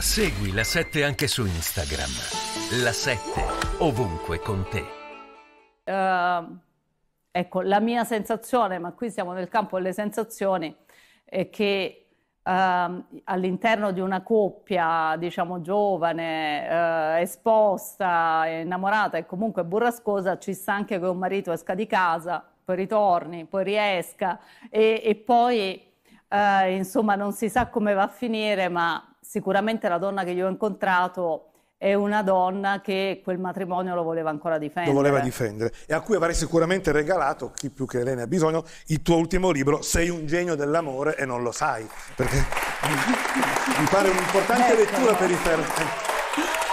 Segui la 7 anche su Instagram. La 7 ovunque con te. Uh, ecco, la mia sensazione, ma qui siamo nel campo delle sensazioni, è che uh, all'interno di una coppia, diciamo giovane, uh, esposta, innamorata e comunque burrascosa, ci sta anche che un marito esca di casa, poi ritorni, poi riesca e, e poi eh, insomma non si sa come va a finire, ma sicuramente la donna che io ho incontrato è una donna che quel matrimonio lo voleva ancora difendere. Lo voleva difendere e a cui avrei sicuramente regalato, chi più che lei ne ha bisogno, il tuo ultimo libro, Sei un genio dell'amore e non lo sai, perché mi pare un'importante ecco. lettura per i fermi. Eh.